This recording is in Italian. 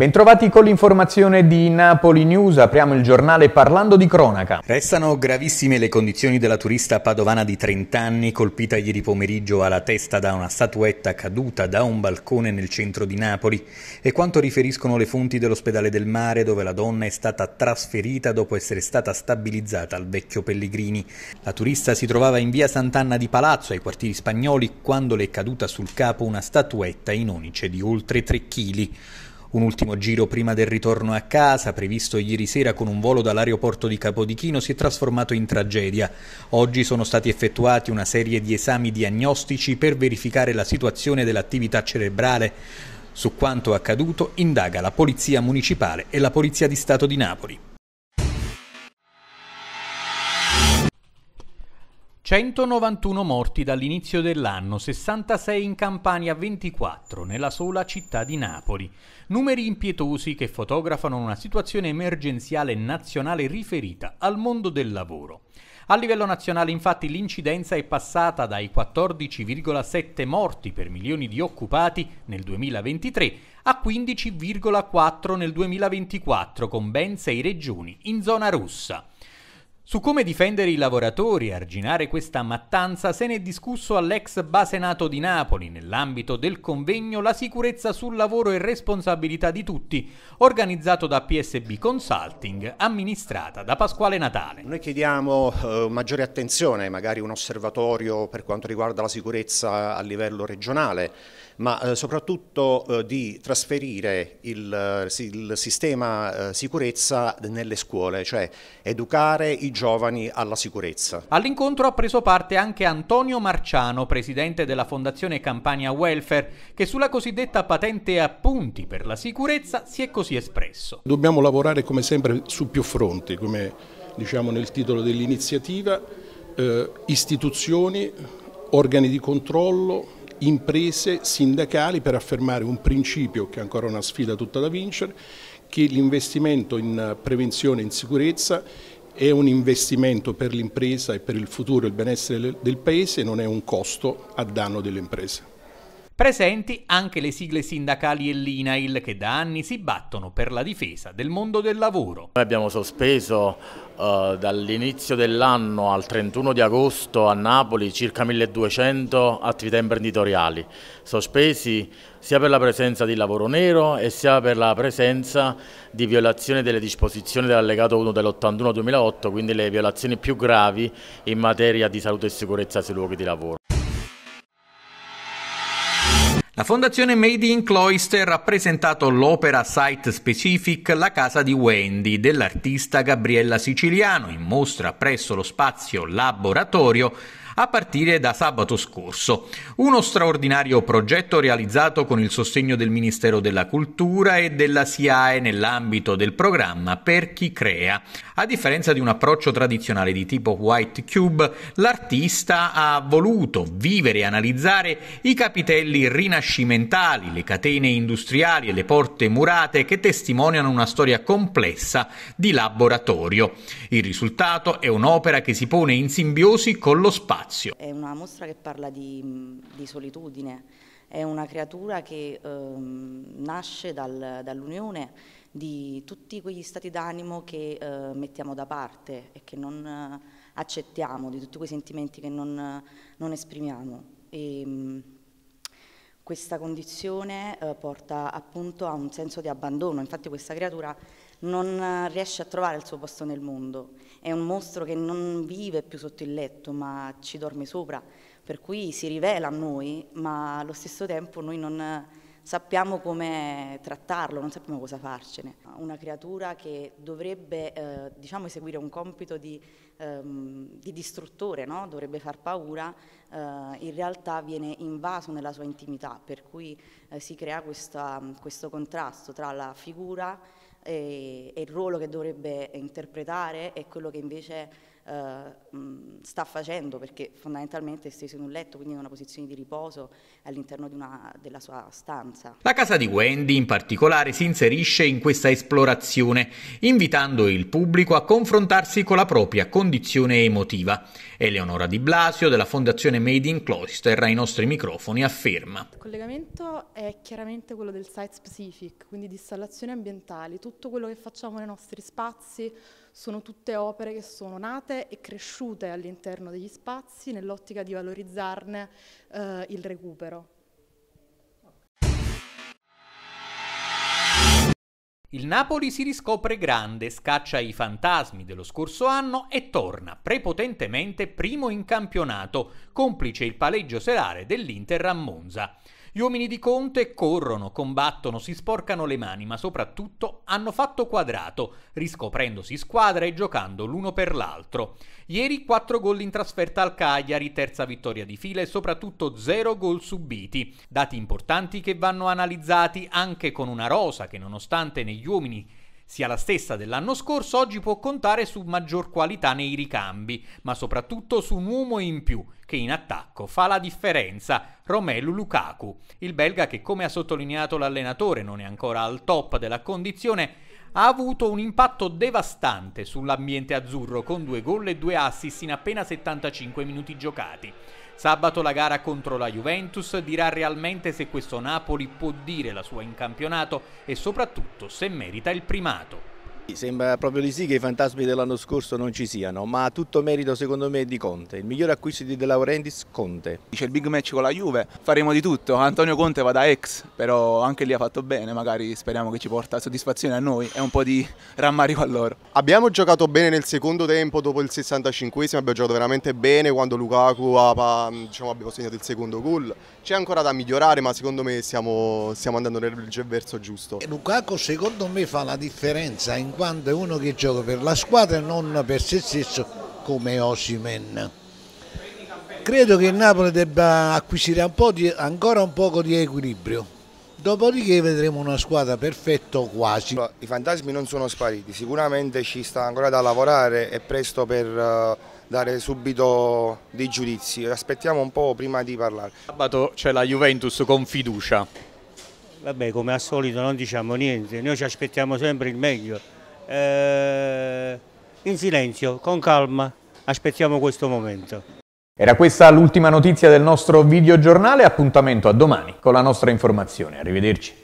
Bentrovati con l'informazione di Napoli News, apriamo il giornale parlando di cronaca. Restano gravissime le condizioni della turista padovana di 30 anni colpita ieri pomeriggio alla testa da una statuetta caduta da un balcone nel centro di Napoli e quanto riferiscono le fonti dell'ospedale del mare dove la donna è stata trasferita dopo essere stata stabilizzata al vecchio Pellegrini. La turista si trovava in via Sant'Anna di Palazzo ai quartieri spagnoli quando le è caduta sul capo una statuetta in onice di oltre 3 kg. Un ultimo giro prima del ritorno a casa, previsto ieri sera con un volo dall'aeroporto di Capodichino, si è trasformato in tragedia. Oggi sono stati effettuati una serie di esami diagnostici per verificare la situazione dell'attività cerebrale. Su quanto accaduto indaga la Polizia Municipale e la Polizia di Stato di Napoli. 191 morti dall'inizio dell'anno, 66 in Campania, 24 nella sola città di Napoli. Numeri impietosi che fotografano una situazione emergenziale nazionale riferita al mondo del lavoro. A livello nazionale infatti l'incidenza è passata dai 14,7 morti per milioni di occupati nel 2023 a 15,4 nel 2024 con ben 6 regioni in zona rossa. Su come difendere i lavoratori e arginare questa mattanza se ne è discusso all'ex base nato di Napoli nell'ambito del convegno La sicurezza sul lavoro e responsabilità di tutti, organizzato da PSB Consulting, amministrata da Pasquale Natale. Noi chiediamo eh, maggiore attenzione, magari un osservatorio per quanto riguarda la sicurezza a livello regionale ma eh, soprattutto eh, di trasferire il, eh, il sistema sicurezza nelle scuole, cioè educare i giovani alla sicurezza. All'incontro ha preso parte anche Antonio Marciano, presidente della Fondazione Campania Welfare, che sulla cosiddetta patente appunti per la sicurezza si è così espresso. Dobbiamo lavorare come sempre su più fronti, come diciamo nel titolo dell'iniziativa, eh, istituzioni, organi di controllo, imprese sindacali per affermare un principio che è ancora una sfida tutta da vincere, che l'investimento in prevenzione e in sicurezza è un investimento per l'impresa e per il futuro e il benessere del Paese, non è un costo a danno delle imprese. Presenti anche le sigle sindacali e l'INAIL che da anni si battono per la difesa del mondo del lavoro. Noi abbiamo sospeso eh, dall'inizio dell'anno al 31 di agosto a Napoli circa 1200 attività imprenditoriali, sospesi sia per la presenza di lavoro nero e sia per la presenza di violazione delle disposizioni dell'allegato 1 dell'81-2008, quindi le violazioni più gravi in materia di salute e sicurezza sui luoghi di lavoro. La Fondazione Made in Cloister ha presentato l'opera Site Specific La casa di Wendy dell'artista Gabriella Siciliano in mostra presso lo spazio Laboratorio a partire da sabato scorso. Uno straordinario progetto realizzato con il sostegno del Ministero della Cultura e della SIAE nell'ambito del programma Per chi crea. A differenza di un approccio tradizionale di tipo White Cube, l'artista ha voluto vivere e analizzare i capitelli rinascimentali, le catene industriali e le porte murate che testimoniano una storia complessa di laboratorio. Il risultato è un'opera che si pone in simbiosi con lo spazio spazio. È una mostra che parla di, di solitudine, è una creatura che ehm, nasce dal, dall'unione di tutti quegli stati d'animo che eh, mettiamo da parte e che non eh, accettiamo, di tutti quei sentimenti che non, non esprimiamo. E, ehm, questa condizione eh, porta appunto a un senso di abbandono, infatti questa creatura non eh, riesce a trovare il suo posto nel mondo, è un mostro che non vive più sotto il letto ma ci dorme sopra, per cui si rivela a noi ma allo stesso tempo noi non sappiamo come trattarlo, non sappiamo cosa farcene. Una creatura che dovrebbe eh, diciamo, eseguire un compito di, ehm, di distruttore, no? dovrebbe far paura, eh, in realtà viene invaso nella sua intimità, per cui eh, si crea questa, questo contrasto tra la figura e, eh, e il ruolo che dovrebbe interpretare e quello che invece eh, sta facendo perché fondamentalmente è steso in un letto, quindi in una posizione di riposo all'interno di una, della sua stanza. La casa di Wendy in particolare si inserisce in questa esplorazione, invitando il pubblico a confrontarsi con la propria condizione emotiva. Eleonora Di Blasio della Fondazione Made in Cloister ai nostri microfoni afferma. Il collegamento è chiaramente quello del site specific, quindi di installazioni ambientali, tutto quello che facciamo nei nostri spazi, sono tutte opere che sono nate e cresciute all'interno degli spazi nell'ottica di valorizzarne eh, il recupero. Il Napoli si riscopre grande, scaccia i fantasmi dello scorso anno e torna prepotentemente primo in campionato, complice il paleggio serale dell'Inter a Monza. Gli uomini di Conte corrono, combattono, si sporcano le mani, ma soprattutto hanno fatto quadrato, riscoprendosi squadra e giocando l'uno per l'altro. Ieri 4 gol in trasferta al Cagliari, terza vittoria di fila e soprattutto 0 gol subiti. Dati importanti che vanno analizzati anche con una rosa che nonostante negli uomini sia la stessa dell'anno scorso, oggi può contare su maggior qualità nei ricambi, ma soprattutto su un uomo in più che in attacco fa la differenza, Romelu Lukaku. Il belga che, come ha sottolineato l'allenatore, non è ancora al top della condizione, ha avuto un impatto devastante sull'ambiente azzurro con due gol e due assist in appena 75 minuti giocati. Sabato la gara contro la Juventus dirà realmente se questo Napoli può dire la sua in campionato e soprattutto se merita il primato. Sembra proprio di sì che i fantasmi dell'anno scorso non ci siano, ma tutto merito secondo me di Conte. Il migliore acquisto di De Laurentiis, Conte. Dice il big match con la Juve, faremo di tutto. Antonio Conte va da ex, però anche lì ha fatto bene, magari speriamo che ci porta soddisfazione a noi e un po' di rammarico a loro. Abbiamo giocato bene nel secondo tempo, dopo il 65 abbiamo giocato veramente bene quando Lukaku ha, diciamo, abbiamo segnato il secondo gol. C'è ancora da migliorare, ma secondo me stiamo, stiamo andando nel verso giusto. E Lukaku secondo me fa la differenza in quanto è uno che gioca per la squadra e non per se stesso come Osimen. Credo che il Napoli debba acquisire un po di, ancora un poco di equilibrio. Dopodiché vedremo una squadra perfetta o quasi. I fantasmi non sono spariti, sicuramente ci sta ancora da lavorare, è presto per eh, dare subito dei giudizi, aspettiamo un po' prima di parlare. Sabato c'è la Juventus con fiducia. Vabbè come al solito non diciamo niente, noi ci aspettiamo sempre il meglio eh, in silenzio, con calma, aspettiamo questo momento. Era questa l'ultima notizia del nostro videogiornale, appuntamento a domani con la nostra informazione. Arrivederci.